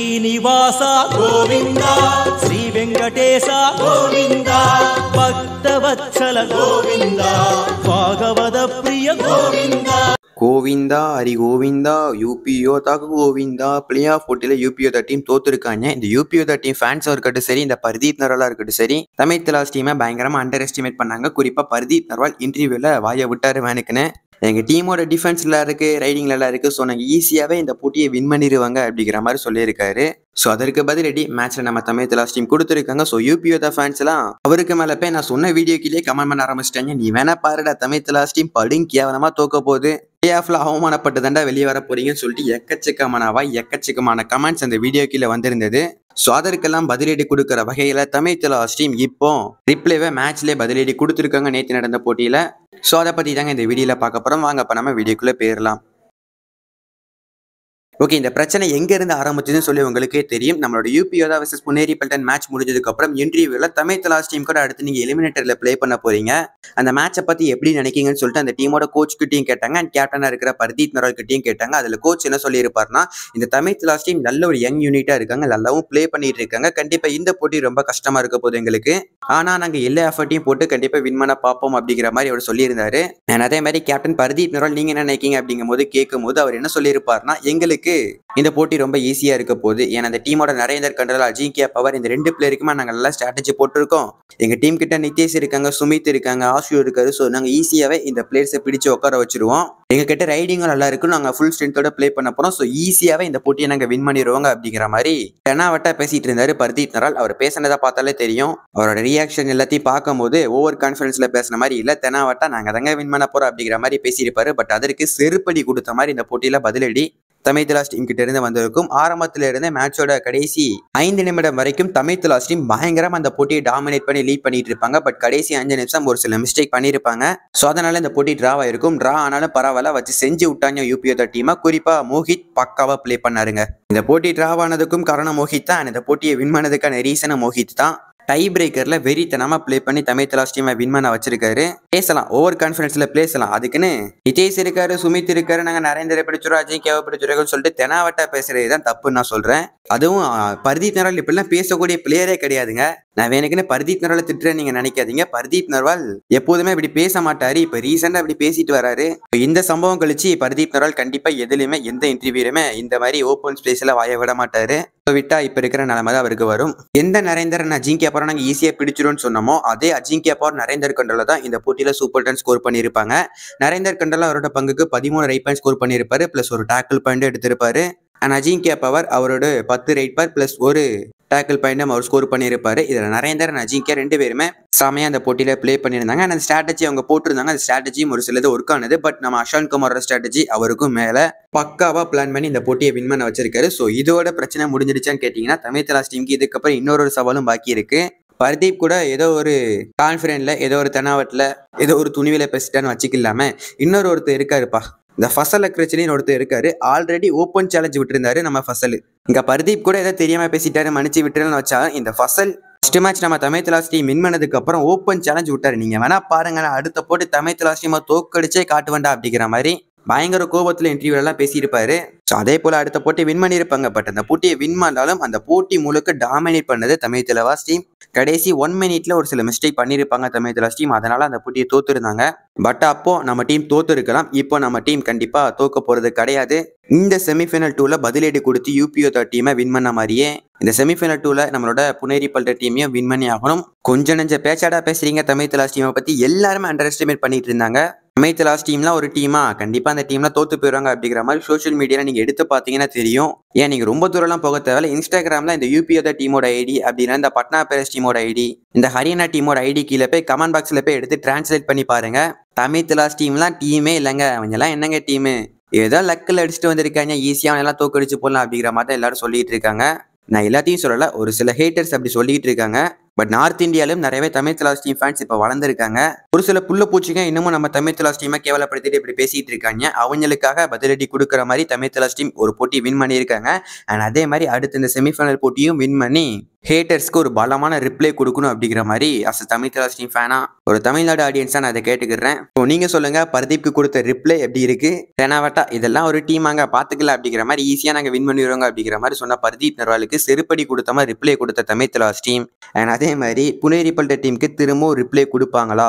శ్రీనివాస கோவிந்தா ஸ்ரீ வெங்கடேசா கோவிந்தா భక్తవత్సల கோவிந்தா பாகவத பிரிய கோவிந்தா கோவிந்தா ஹரி கோவிந்தா யூபியோ தாக்கு கோவிந்தா பிளே ஆஃப் போட்டியில் யூபிஓ தா டீம் தோத்துருக்காங்க இந்த யூபியோ தா டீம் ஃபேன்ஸாக இருக்கட்டும் சரி இந்த பர்தீப் நர்வாலாக இருக்கட்டும் சரி தமிழ் தலாஸ் டீமை பயங்கரமாக அண்டர் எஸ்டிமேட் பண்ணாங்க குறிப்பாக பர்தீப் நர்வால் இன்டர்வியூவில் வாயை விட்டார் வேனுக்குன்னு எங்கள் டீமோட டிஃபென்ஸ் நல்லா இருக்குது ரைடிங் நல்லா இருக்குது ஸோ நாங்கள் ஈஸியாகவே இந்த போட்டியை வின் பண்ணிடுவாங்க அப்படிங்கிற மாதிரி சொல்லியிருக்காரு ஸோ அதற்கு பதிலடி மேட்ச்சில் நம்ம தமிழ் தலாஸ் டீம் கொடுத்துருக்காங்க ஸோ யூபிஓ த ஃபேன்ஸ்லாம் அவருக்கு மேலே போய் நான் சொன்ன வீடியோக்கிலேயே கமெண்ட் பண்ண ஆரம்பிச்சிட்டாங்க நீ வேணா பாருடா தமிழ் தலாஸ் டீம் படும் கேவலமாக தோக்க போகுது பிளே ஆஃப்ல தாண்டா வெளியே வர போறீங்கன்னு சொல்லிட்டு எக்கச்சக்கமானவா எக்கச்சக்கமான கமெண்ட்ஸ் அந்த வீடியோ கீழே வந்திருந்தது ஸோ அதற்கெல்லாம் பதிலடி கொடுக்குற வகையில் தமிழ் தலாஸ் டீம் இப்போ ரிப்ளேவை மேட்ச்லேயே பதிலடி கொடுத்துருக்காங்க நேற்று நடந்த போட்டியில் ஸோ அதை பற்றி தாங்க இந்த வீடியோவில் பார்க்க போகிறோம் வாங்க நம்ம வீடியோக்குள்ளே போயிடலாம் ஓகே இந்த பிரச்சனை எங்கேருந்து ஆரம்பிச்சதுன்னு சொல்லி உங்களுக்கே தெரியும் நம்மளோட யூபியோதா வர்சஸ் புனேரி பல்டன் மேட்ச் முடிஞ்சதுக்கப்புறம் இன்டர்வியூவில் தமிழ் லாஸ்ட் டீம் கூட அடுத்து நீங்கள் எலிமினேட்டரில் ப்ளே பண்ண போகிறீங்க அந்த மேட்சை பற்றி எப்படி நினைக்கிங்கன்னு சொல்லிட்டு அந்த டீமோட கோச் கிட்டையும் கேட்டாங்க அண்ட் கேப்டனாக இருக்கிற பர்தீப் நரோல் கிட்டையும் கேட்டாங்க அதில் கோச் என்ன சொல்லியிருப்பார்னா இந்த தமிழ் லாஸ்ட் டீம் நல்ல ஒரு யங் யூனிட்டாக இருக்காங்க நல்லாவும் ப்ளே பண்ணிட்டு இருக்காங்க கண்டிப்பாக இந்த போட்டி ரொம்ப கஷ்டமாக இருக்க போது எங்களுக்கு ஆனால் நாங்கள் எல்லா எஃபர்ட்டையும் போட்டு கண்டிப்பாக வின் பண்ண பார்ப்போம் அப்படிங்கிற மாதிரி அவர் சொல்லியிருந்தாரு அதே மாதிரி கேப்டன் பர்தீப் நரோல் நீங்கள் என்ன நினைக்கிங்க அப்படிங்கும் போது கேட்கும் போது அவர் என்ன சொல்லியிருப்பார்னா எங்களுக்கு இருக்கு இந்த போட்டி ரொம்ப ஈஸியா இருக்க போகுது ஏன்னா அந்த டீமோட நரேந்தர் கண்ட்ரலா அஜிங்கியா பவர் இந்த ரெண்டு பிளேருக்குமே நாங்கள் நல்லா ஸ்ட்ராட்டஜி போட்டிருக்கோம் எங்க டீம் கிட்ட நித்தேஷ் இருக்காங்க சுமித் இருக்காங்க ஆஷு இருக்காரு ஸோ நாங்கள் ஈஸியாவே இந்த பிளேயர்ஸை பிடிச்சு உட்கார வச்சிருவோம் எங்க கிட்ட ரைடிங்கும் நல்லா இருக்கும் நாங்கள் ஃபுல் ஸ்ட்ரென்த்தோட பிளே பண்ண போறோம் ஸோ ஈஸியாவே இந்த போட்டியை நாங்கள் வின் பண்ணிடுவோங்க அப்படிங்கிற மாதிரி டெனாவட்டா பேசிட்டு இருந்தாரு பர்தீப் நரால் அவர் பேசினதை பார்த்தாலே தெரியும் அவரோட ரியாக்ஷன் எல்லாத்தையும் பார்க்கும்போது ஓவர் கான்ஃபிடன்ஸ்ல பேசுன மாதிரி இல்லை தெனாவட்டா நாங்கள் தங்க வின் பண்ண போறோம் அப்படிங்கிற மாதிரி பேசியிருப்பாரு பட் அதற்கு செருப்படி கொடுத்த மாதிரி இந்த போட்டியில பதிலடி தமிழ் திலாஸ் டீம் கிட்ட இருந்து வந்திருக்கும் ஆரம்பத்தில் இருந்து மேட்சோட கடைசி ஐந்து நிமிடம் வரைக்கும் தமிழ் திலாஸ் டீம் பயங்கரமா அந்த போட்டியை டாமினேட் பண்ணி லீட் பண்ணிட்டு இருப்பாங்க பட் கடைசி அஞ்சு நிமிஷம் ஒரு சில மிஸ்டேக் பண்ணியிருப்பாங்க ஸோ அதனால இந்த போட்டி டிராவா இருக்கும் டிரா ஆனாலும் பரவாயில்ல வச்சு செஞ்சு விட்டாங்க யூபிஓ டீமை குறிப்பா மோஹித் பக்காவா பிளே பண்ணாருங்க இந்த போட்டி டிராவானதுக்கும் காரணம் மோஹித் தான் இந்த போட்டியை வின் பண்ணதுக்கான ரீசனை மோஹித் தான் டை பிரேக்கரில் வெறித்தனமாக ப்ளே பண்ணி தமிழ் தலாஸ் டீமை வின் பண்ண வச்சிருக்காரு பேசலாம் ஓவர் கான்ஃபிடன்ஸில் பேசலாம் அதுக்குன்னு நிதேஷ் இருக்காரு சுமித் இருக்காரு நாங்கள் நரேந்திர பிடிச்சிரும் அஜய் கேவ பிடிச்சிருக்கோன்னு சொல்லிட்டு தெனாவட்டா பேசுறது தான் தப்புன்னு நான் சொல்கிறேன் அதுவும் பர்தீப் நரால் இப்படிலாம் பேசக்கூடிய பிளேயரே கிடையாதுங்க நான் வேணுக்குன்னு பர்தீப் நர்வால் திட்டுறேன் நீங்க நினைக்காதீங்க பர்தீப் நர்வால் எப்போதுமே இப்படி பேச மாட்டாரு இப்ப ரீசெண்டா இப்படி பேசிட்டு வராரு இந்த சம்பவம் கழிச்சு பர்தீப் நர்வால் கண்டிப்பா எதுலையுமே எந்த இன்டர்வியூலுமே இந்த மாதிரி ஓப்பன் ஸ்பேஸ்ல வாய விட மாட்டாரு விட்டா இப்ப இருக்கிற நிலைமை தான் அவருக்கு வரும் எந்த நரேந்தர் அஜிங்கிய போற நாங்க ஈஸியா பிடிச்சிரும்னு சொன்னோமோ அதே அஜிங்கிய பவர் நரேந்தர் கண்டோல தான் இந்த போட்டியில சூப்பர் டென் ஸ்கோர் பண்ணியிருப்பாங்க நரேந்தர் கண்டோல அவரோட பங்குக்கு பதிமூணு ரைட் பாயிண்ட் ஸ்கோர் பண்ணியிருப்பாரு பிளஸ் ஒரு டேக்கிள் பாயிண்ட் எடுத்திருப்பாரு அண்ட் அஜிங்கியா பவர் அவரோட பத்து ரைட் பார் பிளஸ் ஒரு டேக்கிள் பண்ணி நம்ம அவர் ஸ்கோர் பண்ணியிருப்பார் இதில் நரேந்தர் அஜிங்கே ரெண்டு பேருமே செமையாக அந்த போட்டியில் ப்ளே பண்ணியிருந்தாங்க அந்த ஸ்ட்ராட்டஜி அவங்க போட்டிருந்தாங்க அந்த ஸ்ட்ராட்டஜியும் ஒரு சிலது ஒர்க் ஆனது பட் நம்ம அஷான் குமாரோட ஸ்ட்ராட்டஜி அவருக்கும் மேலே பக்காவாக பிளான் பண்ணி இந்த போட்டியை வின் பண்ண வச்சிருக்காரு ஸோ இதோட பிரச்சனை முடிஞ்சிடுச்சான்னு கேட்டிங்கன்னா தமிழ் தலாஸ் டீமுக்கு இதுக்கப்புறம் இன்னொரு சவாலும் பாக்கி இருக்கு பர்தீப் கூட ஏதோ ஒரு கான்ஃபிடென்ட்ல ஏதோ ஒரு தெனாவட்டில் ஏதோ ஒரு துணிவில பேசிட்டான்னு வச்சுக்கலாம இன்னொரு ஒருத்தர் இருக்காருப்பா இந்த ஃபசல் அக்ரச்சினின்னு ஒருத்தர் இருக்காரு ஆல்ரெடி ஓப்பன் சேலஞ்ச் விட்டுருந்தாரு நம்ம ஃபசல் இங்க பர்தீப் கூட ஏதாவது தெரியாம பேசிட்டாரு மன்னிச்சு விட்டுருன்னு வச்சா இந்த ஃபசல் ஃபர்ஸ்ட் மேட்ச் நம்ம தமிழ் தலாஸ்டி மின் பண்ணதுக்கு அப்புறம் ஓப்பன் சேலஞ்ச் விட்டாரு நீங்க வேணா பாருங்க அடுத்த போட்டு தமிழ் தலாஸ்டிமா தோக்கடிச்சே வேண்டாம் அப்படிங்கிற மாதிரி பயங்கர கோபத்தில் இன்டர்வியூலாம் பேசியிருப்பாரு ஸோ அதே போல் அடுத்த போட்டி வின் பண்ணியிருப்பாங்க பட் அந்த போட்டியை வின் பண்ணாலும் அந்த போட்டி முழுக்க டாமினேட் பண்ணது தமிழ் திலவாஸ் டீம் கடைசி ஒன் மினிட்ல ஒரு சில மிஸ்டேக் பண்ணியிருப்பாங்க தமிழ் திலவாஸ் டீம் அதனால அந்த போட்டியை தோத்துருந்தாங்க பட் அப்போ நம்ம டீம் தோத்து இருக்கலாம் இப்போ நம்ம டீம் கண்டிப்பா தோக்க போறது கிடையாது இந்த செமிஃபைனல் டூல பதிலடி கொடுத்து யூபிஓ டீமை வின் பண்ண மாதிரியே இந்த செமிஃபைனல் டூல நம்மளோட புனேரி பல்ற டீமையும் வின் பண்ணி ஆகணும் கொஞ்சம் நெஞ்ச பேச்சாடா பேசுறீங்க தமிழ் திலாஸ் டீமை பத்தி எல்லாருமே அண்டர் எஸ்டிமேட் பண்ணிட்டு இருந்தாங்க அமைத்தலாஸ் டீம்லாம் ஒரு டீமா கண்டிப்பாக அந்த டீம்லாம் தோத்து போயிடுவாங்க அப்படிங்கிற மாதிரி சோஷியல் மீடியாவில் நீங்கள் எடுத்து பார்த்தீங்கன்னா தெரியும் ஏன் நீங்கள் ரொம்ப தூரம்லாம் போக தேவையில்ல இன்ஸ்டாகிராமில் இந்த யூபி யூபிஓ டீமோட ஐடி அப்படின்னா இந்த பட்னா பேரஸ் டீமோட ஐடி இந்த ஹரியானா டீமோட ஐடி கீழே போய் கமெண்ட் பாக்ஸில் போய் எடுத்து டிரான்ஸ்லேட் பண்ணி பாருங்க தமிழ் திலாஸ் டீம்லாம் டீமே இல்லைங்க எல்லாம் என்னங்க டீமு ஏதோ லக்கில் அடிச்சுட்டு வந்திருக்காங்க ஈஸியாக எல்லாம் தோக்கடிச்சு போடலாம் அப்படிங்கிற மாதிரி தான் எல்லாரும் சொல்லிட்டு இருக்காங்க நான் எல்லாத்தையும் சொல்லலை ஒரு சில ஹேட்டர்ஸ் அப்படி சொல்லிட்டு இருக்காங்க பட் நார்த் இந்தியாலும் நிறையவே தமிழ் தலாஸ் டீம் ஃபேன்ஸ் இப்போ வளர்ந்துருக்காங்க ஒரு சில புள்ள பூச்சிங்க இன்னமும் நம்ம தமிழ் தலாஸ் டீமை கேவலப்படுத்திட்டு இப்படி பேசிட்டு இருக்காங்க அவங்களுக்காக பதிலடி கொடுக்குற மாதிரி தமிழ் தலாஸ் டீம் ஒரு போட்டி வின் பண்ணியிருக்காங்க அண்ட் அதே மாதிரி அடுத்த இந்த செமிஃபைனல் போட்டியும் வின் பண்ணி ஹேட்டர்ஸ்க்கு ஒரு பலமான ரிப்ளை கொடுக்கணும் அப்படிங்கிற மாதிரி அஸ் தமிழ் தலாஸ் டீம் ஃபேனா ஒரு தமிழ்நாடு ஆடியன்ஸாக நான் அதை கேட்டுக்கிறேன் ஸோ நீங்கள் சொல்லுங்கள் பர்தீப்க்கு கொடுத்த ரிப்ளை எப்படி இருக்குது தெனாவட்டா இதெல்லாம் ஒரு டீம் அங்கே பார்த்துக்கல அப்படிங்கிற மாதிரி ஈஸியாக நாங்கள் வின் பண்ணிடுவோங்க அப்படிங்கிற மாதிரி சொன்ன பரதீப் நர்வாலுக்கு செருப்படி கொடுத்த மாதிரி ரிப்ளை கொடுத்த தமிழ் தலாஸ் டீம் அண்ட் அதே மாதிரி புனே ரிப்பல்ட்ட டீமுக்கு திரும்பவும் ரிப்ளை கொடுப்பாங்களா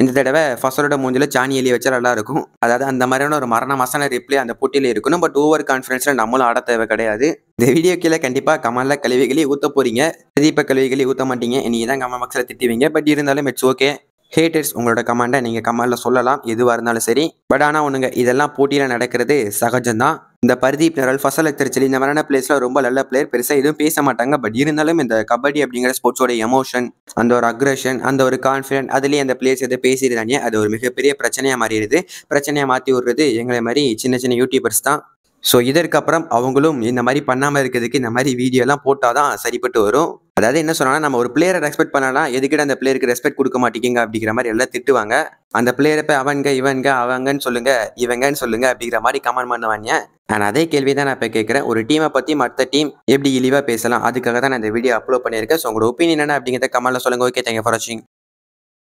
இந்த தடவை ஃபஸ்டரோட மூஞ்சில் சாணி எலி வச்சா நல்லா இருக்கும் அதாவது அந்த மாதிரியான ஒரு மரண மசான ரிப்ளே அந்த போட்டியில் இருக்கணும் பட் ஓவர் கான்ஃபிடன்ஸில் நம்மளும் ஆட தேவை கிடையாது இந்த வீடியோ கீழே கண்டிப்பாக கமலில் கழுவிகளே ஊற்ற போகிறீங்க பிரதீப கழுவிகளே ஊற்ற மாட்டீங்க நீங்கள் தான் கமல் பாக்ஸில் திட்டுவீங்க பட் இருந்தாலும் இட்ஸ் ஓகே ஹேட்டர்ஸ் உங்களோட கமாண்டை நீங்கள் கமலில் சொல்லலாம் எதுவாக இருந்தாலும் சரி பட் ஆனால் ஒன்றுங்க இதெல்லாம் போட்டியில் நடக்கிறது சகஜம்தான் இந்த பரிதீப் நரல் ஃபசல் அக்தர் இந்த மாதிரியான பிளேஸ்ல ரொம்ப நல்ல பிளேயர் பெருசாக எதுவும் பேச மாட்டாங்க பட் இருந்தாலும் இந்த கபடி அப்படிங்கிற ஸ்போர்ட்ஸோட எமோஷன் அந்த ஒரு அக்ரஷன் அந்த ஒரு கான்ஃபிடென்ட் அதுலேயே அந்த பிளேயர்ஸ் எதை பேசிடுறாங்க அது ஒரு மிகப்பெரிய பிரச்சனையாக மாறிடுது பிரச்சனையாக மாற்றி விடுறது எங்களை மாதிரி சின்ன சின்ன யூடியூபர்ஸ் தான் ஸோ இதற்கப்புறம் அவங்களும் இந்த மாதிரி பண்ணாமல் இருக்கிறதுக்கு இந்த மாதிரி வீடியோலாம் போட்டால் தான் சரிப்பட்டு வரும் அதாவது என்ன சொன்னால் நம்ம ஒரு பிளேயரை ரெஸ்பெக்ட் பண்ணலாம் எதுக்கிட்ட அந்த பிளேயருக்கு ரெஸ்பெக்ட் கொடுக்க மாட்டேங்கிங்க அப்படிங்கிற மாதிரி எல்லாம் திட்டுவாங்க அந்த பிளேயரை போய் அவங்க இவங்க அவங்கன்னு சொல்லுங்க இவங்கன்னு சொல்லுங்க அப்படிங்கிற மாதிரி கமெண்ட் பண்ணுவாங்க நான் அதே கேள்வி தான் நான் இப்போ கேட்குறேன் ஒரு டீமை பற்றி மற்ற டீம் எப்படி இழிவாக பேசலாம் அதுக்காக தான் நான் இந்த வீடியோ அப்லோட் பண்ணியிருக்கேன் ஸோ உங்களோட ஒப்பீனியன் என்ன அப்படிங்கிறத கமெண்ட்டில் சொல்லுங்கள் ஓகே தேங்க்யூ ஃபார் வாட்சிங்